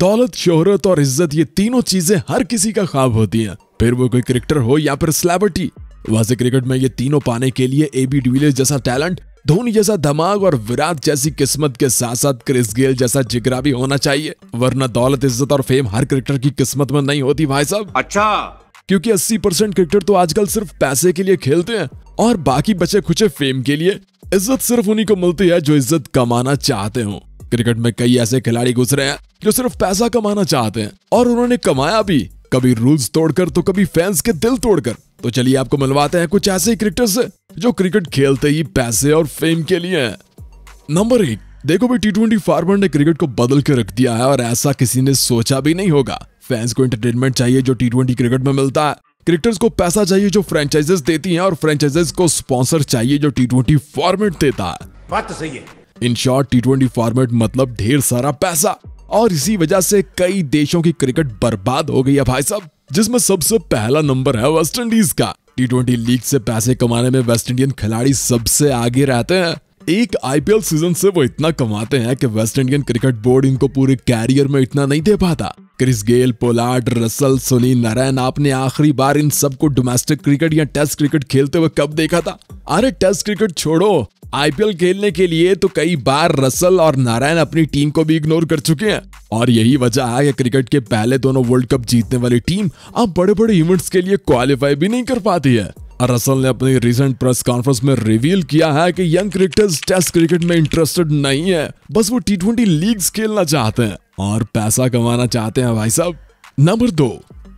दौलत शोहरत और इज्जत ये तीनों चीजें हर किसी का ख्वाब होती हैं फिर वो कोई क्रिकेटर हो या फिर सेलेब्रिटी वैसे क्रिकेट में ये तीनों पाने के लिए ए बी डिविलियर्स जैसा टैलेंट धोनी जैसा दिमाग और विराट जैसी किस्मत के साथ साथ क्रिस गेल जैसा जिगरा भी होना चाहिए वरना दौलत इज्जत और फेम हर क्रिकेटर की किस्मत में नहीं होती भाई साहब अच्छा क्योंकि 80 परसेंट क्रिकेटर तो आजकल सिर्फ पैसे के लिए खेलते हैं और बाकी बचे खुचे फेम के लिए इज्जत सिर्फ उन्हीं को मिलती है जो इज्जत कमाना चाहते हो क्रिकेट में कई ऐसे खिलाड़ी गुजरे हैं जो सिर्फ पैसा कमाना चाहते हैं और उन्होंने कमाया भी कभी रूल्स तोड़कर तो कभी फैंस के दिल तोड़कर तो चलिए आपको मिलवाते हैं कुछ ऐसे क्रिकेटर से जो क्रिकेट खेलते ही पैसे और फेम के लिए है नंबर एक देखो भाई टी ट्वेंटी फॉर्मेट ने क्रिकेट को बदल के रख दिया है और ऐसा किसी ने सोचा भी नहीं होगा फैंस को एंटरटेनमेंट चाहिए जो टी ट्वेंटी क्रिकेट में मिलता है क्रिकेटर्स को पैसा चाहिए जो फ्रेंचाइजेस देती हैं और फ्रेंचाइजेस को स्पॉन्सर चाहिए जो टी ट्वेंटी फॉर्मेट देता है बात तो सही है इन शॉर्ट टी ट्वेंटी फॉर्मेट मतलब ढेर सारा पैसा और इसी वजह से कई देशों की क्रिकेट बर्बाद हो गई है भाई साहब जिसमें सबसे पहला नंबर है वेस्ट इंडीज का टी ट्वेंटी लीग से पैसे कमाने में वेस्ट इंडियन खिलाड़ी सबसे आगे रहते हैं एक आईपीएल सीजन से वो इतना कमाते हैं कि वेस्ट इंडियन क्रिकेट बोर्ड इनको पूरे कैरियर में इतना नहीं दे पाता Chris Gayle Pollard Russell Sunil Narine आपने आखिरी बार इन सबको डोमेस्टिक क्रिकेट या टेस्ट क्रिकेट खेलते हुए कब देखा था अरे टेस्ट क्रिकेट छोड़ो आईपीएल खेलने के लिए तो कई बार रसल और नारायण अपनी टीम को भी इग्नोर कर चुके हैं और यही वजह है कि क्रिकेट के पहले दोनों वर्ल्ड कप जीतने वाली टीम अब बड़े बड़े इवेंट्स के लिए क्वालिफाई भी नहीं कर पाती है रसल ने अपनी रिसेंट प्रेस कॉन्फ्रेंस में रिवील किया है कि यंग क्रिकेटर्स टेस्ट क्रिकेट में इंटरेस्टेड नहीं है बस वो टी ट्वेंटी लीग खेलना चाहते हैं और पैसा कमाना चाहते हैं भाई साहब नंबर दो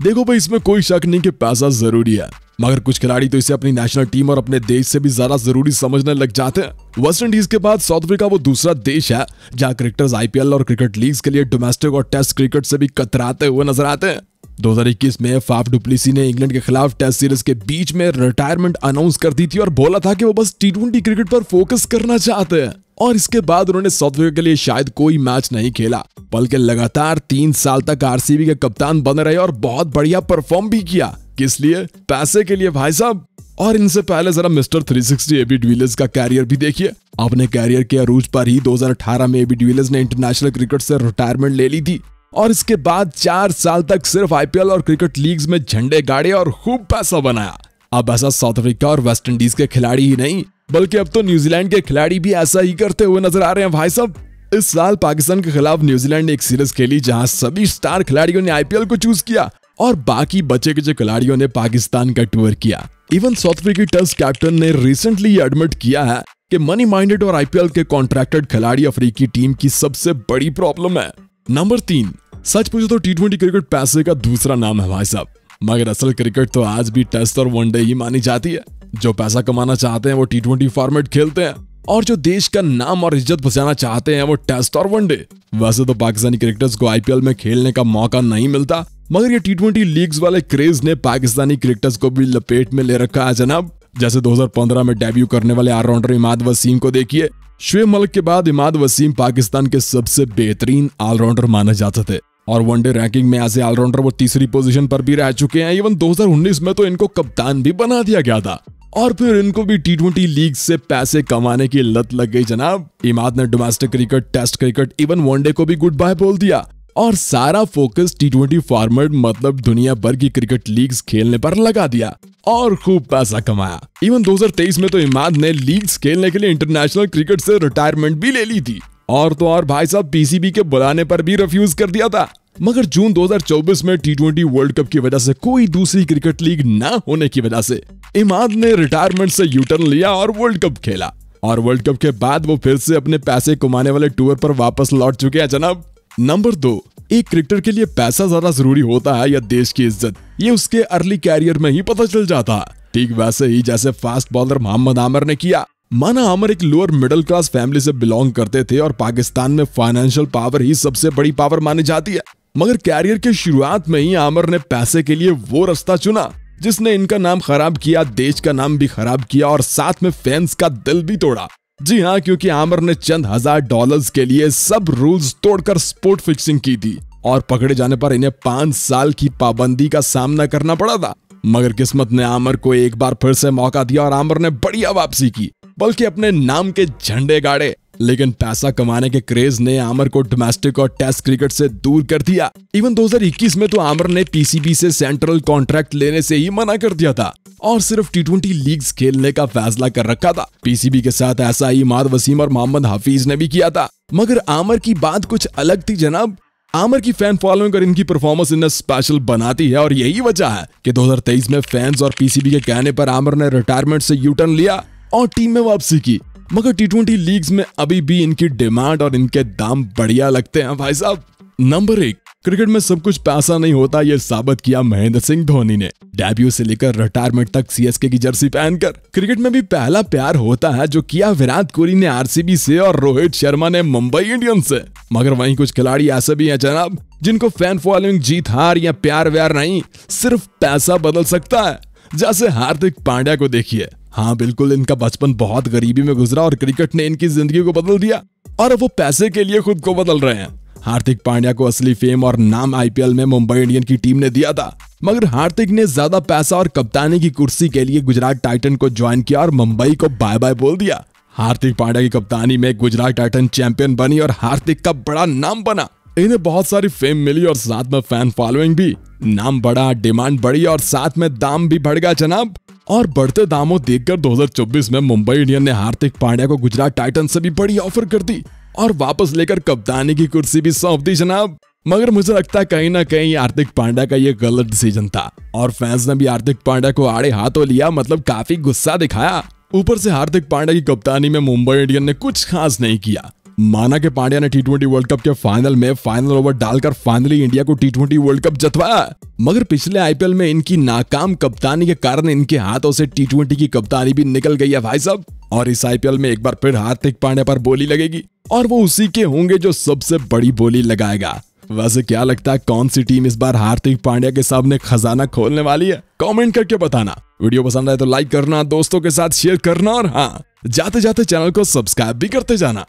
देखो भाई इसमें कोई शक नहीं कि पैसा जरूरी है मगर कुछ खिलाड़ी तो इसे अपनी नेशनल टीम और अपने देश से भी ज्यादा जरूरी समझने लग जाते हैं वेस्ट इंडीज के बाद साउथ अफ्रीका वो दूसरा देश है जहाँ क्रिकेटर्स आईपीएल और क्रिकेट लीग के लिए डोमेस्टिक और टेस्ट क्रिकेट से भी कतराते हुए नजर आते हैं 2021 में फाफ डुप्लीसी ने इंग्लैंड के खिलाफ टेस्ट सीरीज के बीच में रिटायरमेंट अनाउंस कर दी थी और बोला था कि वो बस टी क्रिकेट पर फोकस करना चाहते हैं और इसके बाद उन्होंने साउथ अफ्रीका के लिए शायद कोई मैच नहीं खेला बल्कि लगातार तीन साल तक आरसीबी के कप्तान बने रहे और बहुत बढ़िया परफॉर्म भी किया किस लिए पैसे के लिए भाई साहब और इनसे पहले जरा मिस्टर 360 एबी डिविलियर्स का कैरियर भी देखिए अपने कैरियर के अरूज पर ही 2018 में एबी डिविलियर्स ने इंटरनेशनल क्रिकेट से रिटायरमेंट ले ली थी और इसके बाद चार साल तक सिर्फ आईपीएल और क्रिकेट लीग्स में झंडे गाड़े और खूब पैसा बनाया अब ऐसा साउथ अफ्रीका और वेस्ट इंडीज के खिलाड़ी ही नहीं बल्कि अब तो न्यूजीलैंड के खिलाड़ी भी ऐसा ही करते हुए नजर आ रहे हैं भाई साहब इस साल पाकिस्तान के खिलाफ न्यूजीलैंड ने एक सीरीज खेली जहां सभी स्टार खिलाड़ियों ने आईपीएल को चूज किया और बाकी बचे के खिलाड़ियों ने पाकिस्तान का टूर किया इवन साउथ अफ्रीकी टेस्ट कैप्टन ने रिसेंटली एडमिट किया है कि मनी माइंडेड और आईपीएल के कॉन्ट्रैक्टेड खिलाड़ी अफ्रीकी टीम की सबसे बड़ी प्रॉब्लम है नंबर तीन सच पूछो तो टी ट्वेंटी क्रिकेट पैसे का दूसरा नाम है भाई साहब मगर असल क्रिकेट तो आज भी टेस्ट और वनडे ही मानी जाती है जो पैसा कमाना चाहते हैं वो टी ट्वेंटी फॉर्मेट खेलते हैं और जो देश का नाम और इज्जत बचाना चाहते हैं वो टेस्ट और वनडे वैसे तो पाकिस्तानी क्रिकेटर्स को आईपीएल में खेलने का मौका नहीं मिलता मगर ये टी लीग्स वाले क्रेज ने पाकिस्तानी क्रिकेटर्स को भी लपेट में ले रखा है जनाब जैसे 2015 में डेब्यू करने वाले ऑलराउंडर इमाद वसीम को देखिए शुएब मलिक के बाद इमाद वसीम पाकिस्तान के सबसे बेहतरीन ऑलराउंडर माने जाते थे और वनडे रैंकिंग में ऐसे ऑलराउंडर वो तीसरी पोजीशन पर भी रह चुके हैं इवन 2019 में तो इनको कप्तान भी बना दिया गया था और फिर इनको भी टी ट्वेंटी लीग से पैसे कमाने की लत लग गई जनाब इमाद ने domestic cricket test cricket even one day को भी गुड बाय बोल दिया और सारा फोकस टी ट्वेंटी फॉर्मेट मतलब दुनिया भर की क्रिकेट लीग्स खेलने पर लगा दिया और खूब पैसा कमाया इवन 2023 में तो इमाद ने लीग्स खेलने के लिए इंटरनेशनल क्रिकेट से रिटायरमेंट भी ले ली थी और तो और भाई साहब पीसीबी के बुलाने पर भी रिफ्यूज कर दिया था मगर जून 2024 में टी ट्वेंटी वर्ल्ड कप की वजह से कोई दूसरी क्रिकेट लीग ना होने की वजह से इमाद ने रिटायरमेंट से यूटर्न लिया और वर्ल्ड कप खेला और वर्ल्ड कप के बाद वो फिर से अपने पैसे कमाने वाले टूर पर वापस लौट चुके हैं जनाब नंबर दो एक क्रिकेटर के लिए पैसा ज्यादा जरूरी होता है या देश की इज्जत ये उसके अर्ली कैरियर में ही पता चल जाता है ठीक वैसे ही जैसे फास्ट बॉलर मोहम्मद आमर ने किया माना आमर एक लोअर मिडिल क्लास फैमिली से बिलोंग करते थे और पाकिस्तान में फाइनेंशियल पावर ही सबसे बड़ी पावर मानी जाती है मगर कैरियर के शुरुआत में ही आमर ने पैसे के लिए वो रास्ता चुना जिसने इनका नाम खराब किया देश का नाम भी खराब किया और साथ में फैंस का दिल भी तोड़ा जी हाँ क्योंकि आमर ने चंद हजार डॉलर्स के लिए सब रूल्स तोड़कर स्पोर्ट फिक्सिंग की थी और पकड़े जाने पर इन्हें पांच साल की पाबंदी का सामना करना पड़ा था मगर किस्मत ने आमर को एक बार फिर से मौका दिया और आमर ने बढ़िया वापसी की बल्कि अपने नाम के झंडे गाड़े लेकिन पैसा कमाने के क्रेज ने आमर को डोमेस्टिक और टेस्ट क्रिकेट से दूर कर दिया इवन 2021 में तो आमर ने पीसीबी से सेंट्रल कॉन्ट्रैक्ट लेने से ही मना कर दिया था और सिर्फ टी ट्वेंटी लीग खेलने का फैसला कर रखा था पीसीबी के साथ ऐसा ही माद वसीम और मोहम्मद हाफिज ने भी किया था मगर आमर की बात कुछ अलग थी जनाब आमर की फैन फॉलोइंग और इनकी परफॉर्मेंस इन्हें स्पेशल बनाती है और यही वजह है कि 2023 में फैंस और पीसीबी के कहने पर आमर ने रिटायरमेंट से यूटर्न लिया और टीम में वापसी की मगर टी ट्वेंटी लीग्स में अभी भी इनकी डिमांड और इनके दाम बढ़िया लगते हैं भाई साहब नंबर एक क्रिकेट में सब कुछ पैसा नहीं होता ये साबित किया महेंद्र सिंह धोनी ने डेब्यू से लेकर रिटायरमेंट तक सीएसके की जर्सी पहनकर क्रिकेट में भी पहला प्यार होता है जो किया विराट कोहली ने आरसीबी से और रोहित शर्मा ने मुंबई इंडियंस से मगर वहीं कुछ खिलाड़ी ऐसे भी हैं जनाब जिनको फैन फॉलोइंग जीत हार या प्यार व्यार नहीं सिर्फ पैसा बदल सकता है जैसे हार्दिक पांड्या को देखिए हाँ बिल्कुल इनका बचपन बहुत गरीबी में गुजरा और क्रिकेट ने इनकी जिंदगी को बदल दिया और अब वो पैसे के लिए खुद को बदल रहे हैं हार्दिक पांड्या को असली फेम और नाम आईपीएल में मुंबई इंडियन की टीम ने दिया था मगर हार्दिक ने ज्यादा पैसा और कप्तानी की कुर्सी के लिए गुजरात टाइटन को ज्वाइन किया और मुंबई को बाय बाय बोल दिया हार्दिक पांड्या की कप्तानी में गुजरात टाइटन चैंपियन बनी और हार्दिक का बड़ा नाम बना इन्हें बहुत सारी फेम मिली और साथ में फैन फॉलोइंग भी नाम बड़ा डिमांड बढ़ी और साथ में दाम भी बढ़ गया जनाब और बढ़ते दामों देखकर 2024 में मुंबई इंडियन ने हार्दिक पांड्या को गुजरात टाइटन से भी बड़ी ऑफर कर दी और वापस लेकर कप्तानी की कुर्सी भी सौंप दी जनाब मगर मुझे लगता है कहीं ना कहीं हार्दिक पांड्या का ये गलत डिसीजन था और फैंस ने भी हार्दिक पांड्या को आड़े हाथों लिया मतलब काफी गुस्सा दिखाया ऊपर से हार्दिक पांड्या की कप्तानी में मुंबई इंडियन ने कुछ खास नहीं किया माना के पांड्या ने टी वर्ल्ड कप के फाइनल में फाइनल ओवर डालकर फाइनली इंडिया को टी वर्ल्ड कप जतवाया मगर पिछले आईपीएल में इनकी नाकाम कप्तानी के कारण इनके हाथों से टी की कप्तानी भी निकल गई है भाई साहब और इस आईपीएल में एक बार फिर हार्दिक पांड्या पर बोली लगेगी और वो उसी के होंगे जो सबसे बड़ी बोली लगाएगा वैसे क्या लगता है कौन सी टीम इस बार हार्दिक पांड्या के सामने खजाना खोलने वाली है कमेंट करके बताना वीडियो पसंद आए तो लाइक करना दोस्तों के साथ शेयर करना और हाँ जाते जाते चैनल को सब्सक्राइब भी करते जाना